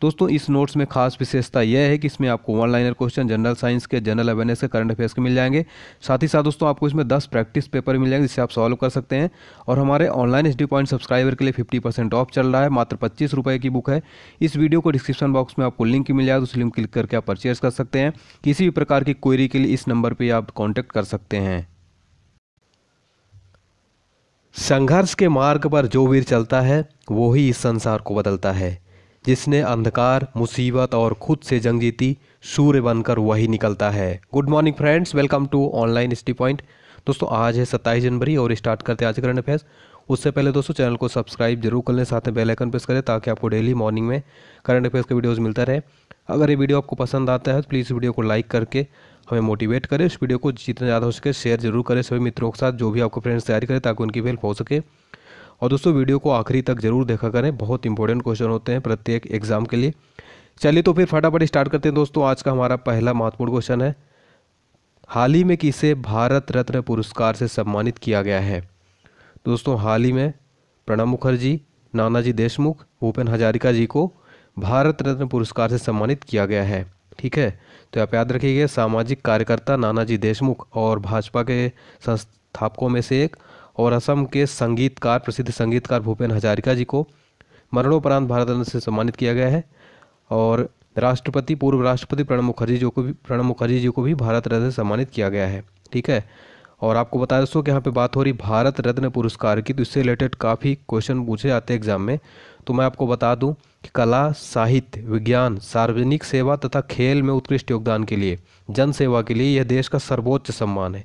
दोस्तों इस नोट्स में खास विशेषता यह है कि इसमें आपको one liner question general science के जनरल अवेयरनेस के करंट अफेयर्स के मिल जाएंगे साथ ही साथ दोस्तों आपको इसमें दस प्रैक्टिस पेपर मिल जाएंगे जिससे आप सॉल्व कर सकते हैं और हमारे ऑनलाइन एच पॉइंट सब्सक्राइबर के लिए फिफ्टी परसेंट ऑफ चल रहा है मात्र पच्चीस की बुक है इस वीडियो को डिस्क्रिप्शन बॉक्स में आपको लिंक मिल जाएगा उस लिंक क्लिक करके आप परचेज कर सकते हैं किसी भी प्रकार की क्वेरी के लिए इस नंबर पर आप कॉन्टैक्ट कर सकते हैं संघर्ष के मार्ग पर जो वीर चलता है वो ही इस संसार को बदलता है जिसने अंधकार मुसीबत और खुद से जंग जीती सूर्य बनकर वही निकलता है good morning friends welcome to online study point दोस्तों आज है सत्ताईस जनवरी और स्टार्ट करते हैं आज करंट अफेयर्स उससे पहले दोस्तों चैनल को सब्सक्राइब जरूर कर लें साथ में बेल आइकन प्रेस करें ताकि आपको डेली मॉर्निंग में करंट अफेयर्स के वीडियोज़ मिलता रहे अगर ये वीडियो आपको पसंद आता है तो प्लीज़ वीडियो को लाइक करके हमें मोटिवेट करें उस वीडियो को जितना ज़्यादा हो सके शेयर जरूर करें सभी मित्रों के साथ जो भी आपको फ्रेंड्स तैयारी करें ताकि उनकी हेल्प हो सके और दोस्तों वीडियो को आखिरी तक जरूर देखा करें बहुत इंपॉर्टेंट क्वेश्चन होते हैं प्रत्येक एग्जाम के लिए चलिए तो फिर फटाफट स्टार्ट करते हैं दोस्तों आज का हमारा पहला महत्वपूर्ण क्वेश्चन है हाल ही में किसे भारत रत्न पुरस्कार से सम्मानित किया गया है दोस्तों हाल ही में प्रणब मुखर्जी नानाजी देशमुख भूपेन हजारिका जी को भारत रत्न पुरस्कार से सम्मानित किया गया है ठीक है तो आप याद रखिएगा सामाजिक कार्यकर्ता नानाजी देशमुख और भाजपा के संस्थापकों में से एक और असम के संगीतकार प्रसिद्ध संगीतकार भूपेन हजारिका जी को मरणोपरांत भारत रत्न से सम्मानित किया गया है और राष्ट्रपति पूर्व राष्ट्रपति प्रणब मुखर्जी जी को भी प्रणब मुखर्जी जी को भी भारत रत्न से सम्मानित किया गया है ठीक है और आपको बता दें कि यहाँ पे बात हो रही भारत रत्न पुरस्कार की तो इससे रिलेटेड काफ़ी क्वेश्चन पूछे जाते हैं एग्जाम में तो मैं आपको बता दूं कि कला साहित्य विज्ञान सार्वजनिक सेवा तथा खेल में उत्कृष्ट योगदान के लिए जन सेवा के लिए यह देश का सर्वोच्च सम्मान है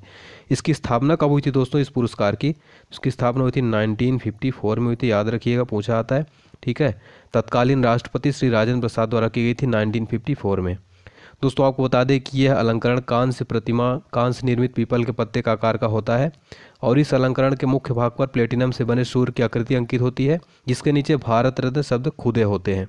इसकी स्थापना कब हुई थी दोस्तों इस पुरस्कार की इसकी स्थापना हुई थी फोर में हुई थी याद रखिएगा पूछा आता है ठीक है तत्कालीन राष्ट्रपति श्री राजेंद्र प्रसाद द्वारा की गई थी 1954 में दोस्तों आपको बता दें कि यह अलंकरण कांस्य प्रतिमा कांस्य निर्मित पीपल के पत्ते का आकार का होता है और इस अलंकरण के मुख्य भाग पर प्लेटिनम से बने सूर्य की आकृति अंकित होती है जिसके नीचे भारत रत्न शब्द खुदे होते हैं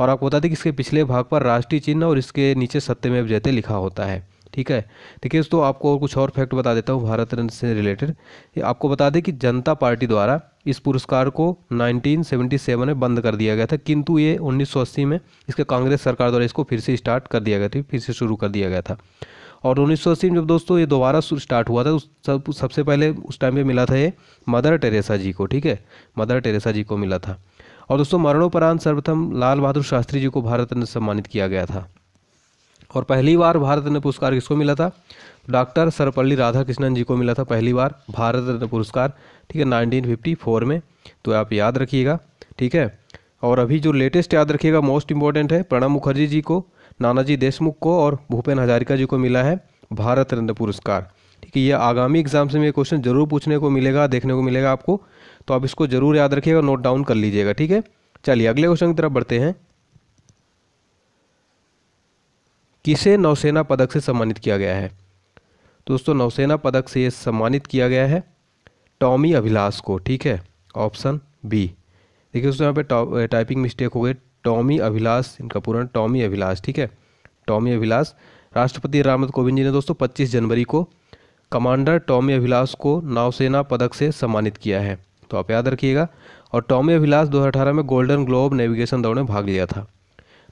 और आपको बता दें कि इसके पिछले भाग पर राष्ट्रीय चिन्ह और इसके नीचे सत्यमेव जयते लिखा होता है ठीक है देखिए दोस्तों आपको और कुछ और फैक्ट बता देता हूँ भारत रत्न से रिलेटेड आपको बता दें कि जनता पार्टी द्वारा इस पुरस्कार को 1977 में बंद कर दिया गया था किंतु ये 1980 में इसके कांग्रेस सरकार द्वारा इसको फिर से स्टार्ट कर दिया गया था फिर से शुरू कर दिया गया था और उन्नीस सौ अस्सी में जब दोस्तों ये दोबारा स्टार्ट हुआ था उस सब सबसे पहले उस टाइम पे मिला था ये मदर टेरेसा जी को ठीक है मदर टेरेसा जी को मिला था और दोस्तों मरणोपरांत सर्वप्रथम लाल बहादुर शास्त्री जी को भारत रत्न सम्मानित किया गया था और पहली बार भारत रत्न पुरस्कार किसको मिला था डॉक्टर सर्वपल्ली राधाकृष्णन जी को मिला था पहली बार भारत रत्न पुरस्कार ठीक है फोर में तो आप याद रखिएगा ठीक है और अभी जो लेटेस्ट याद रखिएगा मोस्ट इंपॉर्टेंट है प्रणब मुखर्जी जी को नानाजी देशमुख को और भूपेन हजारिका जी को मिला है भारत रत्न पुरस्कार ठीक है ये आगामी एग्जाम से में क्वेश्चन जरूर पूछने को मिलेगा देखने को मिलेगा आपको तो आप इसको जरूर याद रखिएगा नोट डाउन कर लीजिएगा ठीक है चलिए अगले क्वेश्चन की तरफ बढ़ते हैं किसे नौसेना पदक से सम्मानित किया गया है दोस्तों नौसेना पदक से सम्मानित किया गया है टॉमी अभिलाष को ठीक है ऑप्शन बी देखिए दोस्तों यहाँ पे टाइपिंग मिस्टेक हो गई टॉमी अभिलाष इनका पूरा टॉमी अभिलाष ठीक है टॉमी अभिलाष राष्ट्रपति रामनाथ कोविंद जी ने दोस्तों 25 जनवरी को कमांडर टॉमी अभिलाष को नौसेना पदक से सम्मानित किया है तो आप याद रखिएगा और टॉमी अभिलाष 2018 में गोल्डन ग्लोब नेविगेशन दौड़ में भाग लिया था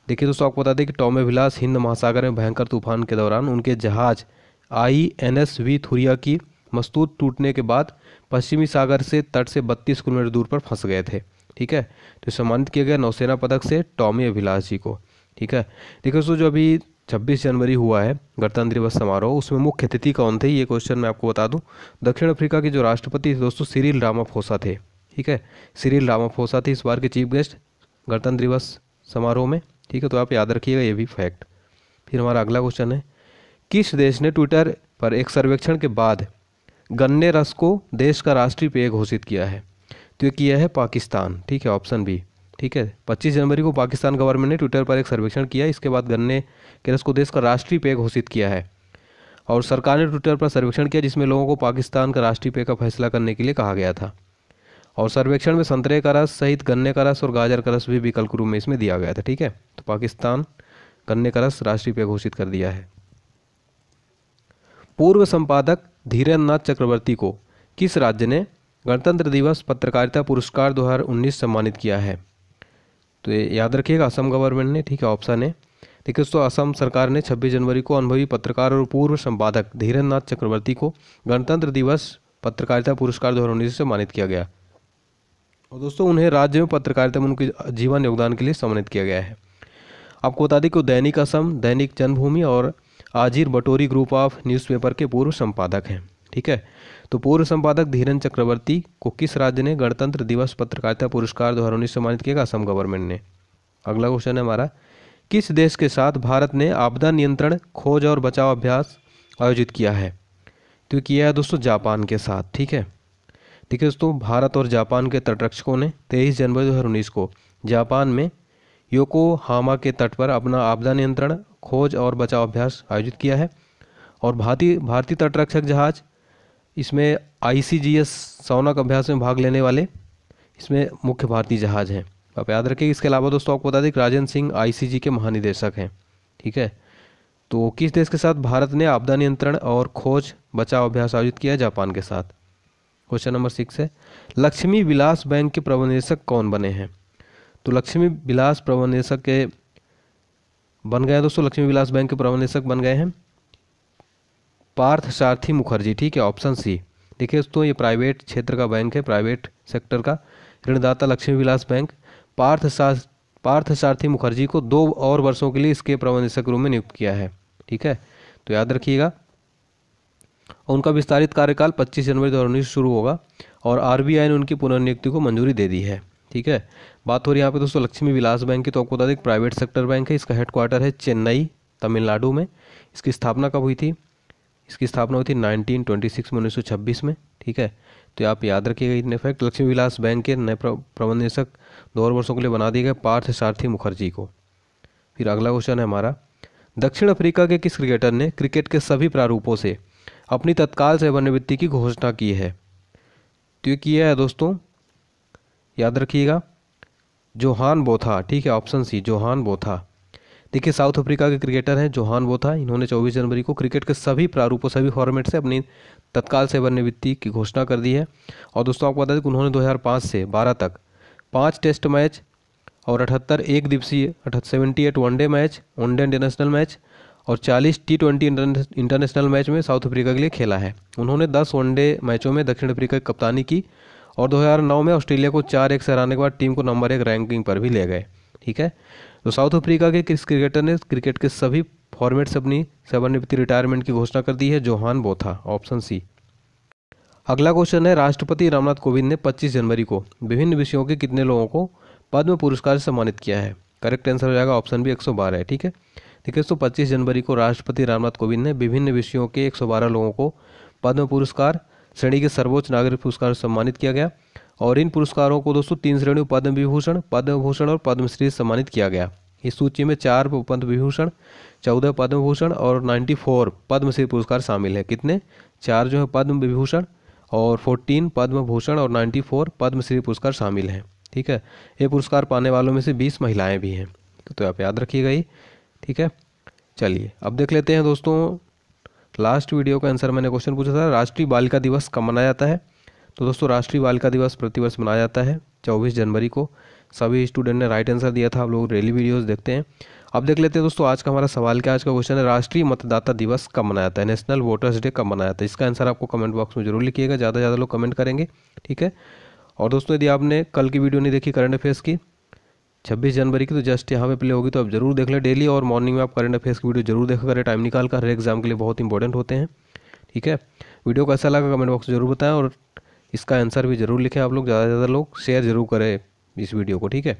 देखिए दोस्तों आपको बता दें कि टॉमे विलास हिंद महासागर में भयंकर तूफान के दौरान उनके जहाज आई एन एस वी थुरिया की मस्तूत टूटने के बाद पश्चिमी सागर से तट से 32 किलोमीटर दूर पर फंस गए थे ठीक है तो सम्मानित किया गया नौसेना पदक से टॉमी अभिलाष जी को ठीक है देखिए दोस्तों जो अभी 26 जनवरी हुआ है गणतंत्र दिवस समारोह उसमें मुख्य अतिथि कौन थे ये क्वेश्चन मैं आपको बता दूं दक्षिण अफ्रीका के जो राष्ट्रपति थे दोस्तों सिरिल रामाफोसा थे ठीक है सिरिल रामाफोसा थे इस बार के चीफ गेस्ट गणतंत्र दिवस समारोह में ठीक है तो आप याद रखिएगा ये भी फैक्ट फिर हमारा अगला क्वेश्चन है किस देश ने ट्विटर पर एक सर्वेक्षण के बाद गन्ने रस को देश का राष्ट्रीय पेय घोषित किया है तो ये किया है पाकिस्तान ठीक है ऑप्शन बी ठीक है 25 जनवरी को पाकिस्तान गवर्नमेंट ने ट्विटर पर एक सर्वेक्षण किया इसके बाद गन्ने के रस को देश का राष्ट्रीय पेय घोषित किया है और सरकार ने ट्विटर पर सर्वेक्षण किया जिसमें लोगों को पाकिस्तान का राष्ट्रीय पेय का फैसला करने के लिए कहा गया था और सर्वेक्षण में संतरे का रस सहित गन्ने का रस और गाजर का रस भी विकल्प रूप में इसमें दिया गया था ठीक है तो पाकिस्तान गन्ने का रस राष्ट्रीय पेय घोषित कर दिया है पूर्व संपादक धीरेन्द्रनाथ चक्रवर्ती को किस राज्य ने गणतंत्र दिवस पत्रकारिता पुरस्कार उन्नीस सम्मानित किया है तो ये याद रखिएगा असम गवर्नमेंट ने ठीक है ऑप्शन है देखिए दोस्तों असम सरकार ने 26 जनवरी को अनुभवी पत्रकार और पूर्व संपादक धीरेन्द्रनाथ चक्रवर्ती को गणतंत्र दिवस पत्रकारिता पुरस्कार दो हज़ार उन्नीस से सम्मानित किया गया और दोस्तों उन्हें राज्य में पत्रकारिता में उनके जीवन योगदान के लिए सम्मानित किया गया है आपको बता दें कि दैनिक असम दैनिक जन्मभूमि और Ajir Batori group of newspaper के पूर्व संपादक हैं ठीक है तो पूर्व संपादक धीरन चक्रवर्ती को किस राज्य ने गणतंत्र दिवस पत्रकारिता पुरस्कार दो हज़ार सम्मानित किया असम गवर्नमेंट ने अगला क्वेश्चन है हमारा किस देश के साथ भारत ने आपदा नियंत्रण खोज और बचाव अभ्यास आयोजित किया है तो किया है दोस्तों जापान के साथ ठीक है देखिए दोस्तों भारत और जापान के तटरक्षकों ने तेईस जनवरी दो को जापान में योकोहामा के तट पर अपना आपदा नियंत्रण खोज और बचाव अभ्यास आयोजित किया है और भारतीय भारतीय तटरक्षक जहाज इसमें आई सी जी एस सौनक अभ्यास में भाग लेने वाले इसमें मुख्य भारतीय जहाज हैं आप याद रखें इसके अलावा दोस्तों आपको बता दें कि राजेंद्र सिंह आईसीजी के महानिदेशक हैं ठीक है तो किस देश के साथ भारत ने आपदा नियंत्रण और खोज बचाव अभ्यास आयोजित किया जापान के साथ क्वेश्चन नंबर सिक्स है लक्ष्मी विलास बैंक के प्रबंधक कौन बने हैं तो लक्ष्मी विलास प्रबंधक के बन गए दोस्तों लक्ष्मी विलास बैंक के प्रबंधक बन गए हैं पार्थ सारथी मुखर्जी ठीक है ऑप्शन सी देखिए दोस्तों ये प्राइवेट क्षेत्र का बैंक है प्राइवेट सेक्टर का ऋणदाता लक्ष्मी विलास बैंक पार्थ सार पार्थ सारथी मुखर्जी को दो और वर्षों के लिए इसके प्रबंधक रूप में नियुक्त किया है ठीक है तो याद रखिएगा और उनका विस्तारित कार्यकाल 25 जनवरी दो हज़ार शुरू होगा और आर ने उनकी पुनर्नियुक्ति को मंजूरी दे दी है ठीक है बात हो रही है यहाँ पे दोस्तों लक्ष्मी विलास बैंक की तो आपको बता दें प्राइवेट सेक्टर बैंक है इसका हेडक्वार्टर है चेन्नई तमिलनाडु में इसकी स्थापना कब हुई थी इसकी स्थापना हुई थी सिक्स में छब्बीस में ठीक है तो आप याद रखिएगा in fact Lakshmi Vilas bank के नए प्रबंध निदेशक दो वर्षों के लिए बना दिए गए पार्थ सारथी मुखर्जी को फिर अगला क्वेश्चन है हमारा दक्षिण अफ्रीका के किस क्रिकेटर ने क्रिकेट के सभी प्रारूपों से अपनी तत्काल सेवानिवृत्ति की घोषणा की है तो ये किया है दोस्तों याद रखिएगा जोहान बोथा ठीक है ऑप्शन सी जोहान बोथा देखिए साउथ अफ्रीका के क्रिकेटर हैं जोहान बोथा इन्होंने 24 जनवरी को क्रिकेट के सभी प्रारूपों सभी फॉर्मेट से अपनी तत्काल सेवानिवृत्ति की घोषणा कर दी है और दोस्तों आपको बता दें कि उन्होंने 2005 से 12 तक पाँच टेस्ट मैच और अठहत्तर एक दिवसीय seventy eight one day match one day international match और 40 टी ट्वेंटी इंटरनेशनल मैच में साउथ अफ्रीका के लिए खेला है उन्होंने 10 वनडे मैचों में दक्षिण अफ्रीका की कप्तानी की और 2009 में ऑस्ट्रेलिया को चार एक से हराने के बाद टीम को नंबर एक रैंकिंग पर भी ले गए ठीक है तो साउथ अफ्रीका के किस क्रिकेटर ने क्रिकेट के सभी फॉर्मेट से अपनी सेवानिवृत्ति रिटायरमेंट की घोषणा कर दी है जोहान बोथा ऑप्शन सी अगला क्वेश्चन है राष्ट्रपति रामनाथ कोविंद ने 25 जनवरी को विभिन्न विषयों के कितने लोगों को पद्म पुरस्कार से सम्मानित किया है करेक्ट आंसर हो जाएगा ऑप्शन सौ बारह है ठीक है देखिए दोस्तों पच्चीस जनवरी को राष्ट्रपति रामनाथ कोविंद ने विभिन्न विषयों के एक लोगों को पद्म पुरस्कार श्रेणी के सर्वोच्च नागरिक पुरस्कार सम्मानित किया गया और इन पुरस्कारों को दोस्तों तीन श्रेणियों पद्म विभूषण पद्म भूषण और पद्मश्री सम्मानित किया गया इस सूची में चार पद्म विभूषण चौदह पद्म भूषण और नाइन्टी फोर पद्मश्री पुरस्कार शामिल है कितने चार जो है पद्म विभूषण और फोर्टीन पद्म भूषण और नाइन्टी फोर पद्मश्री पुरस्कार शामिल हैं ठीक है ये पुरस्कार पाने वालों में से बीस महिलाएं भी हैं तो आप याद रखिएगा ही ठीक है चलिए अब देख लेते हैं दोस्तों लास्ट वीडियो का आंसर मैंने क्वेश्चन पूछा था राष्ट्रीय बालिका दिवस कब मनाया जाता है तो दोस्तों राष्ट्रीय बालिका दिवस प्रतिवर्ष मनाया जाता है चौबीस जनवरी को सभी स्टूडेंट ने राइट आंसर दिया था आप लोग रेली वीडियोस देखते हैं अब देख लेते हैं दोस्तों आज का हमारा सवाल क्या आज का क्वेश्चन है राष्ट्रीय मतदाता दिवस कब मनाया जाता है नेशनल वोटर्स डे कब मनाया जाता है इसका आंसर आपको कमेंट बॉक्स में जरूर लिखिएगा ज़्यादा से ज़्यादा लोग कमेंट करेंगे ठीक है और दोस्तों यदि आपने कल की वीडियो नहीं देखी करंट अफेयर्स की छब्बीस जनवरी की तो जस्ट यहाँ पे प्ले होगी तो आप जरूर देख लें डेली और मॉर्निंग में आप करंट अफेयर्स की वीडियो जरूर देखा करें टाइम निकाल कर हर एग्जाम के लिए बहुत इंपॉर्टेंट होते हैं ठीक है वीडियो कैसा अच्छा लगा कमेंट बॉक्स में जरूर बताएं और इसका आंसर भी जरूर लिखें आप लोग ज़्यादा से ज़्यादा लोग शेयर जरूर करें इस वीडियो को ठीक है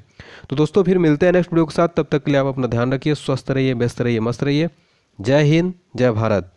तो दोस्तों फिर मिलते हैं नेक्स्ट वीडियो के साथ तब तक के लिए आप अपना ध्यान रखिए स्वस्थ रहिए व्यस्त रहिए मस्त रहिए जय हिंद जय भारत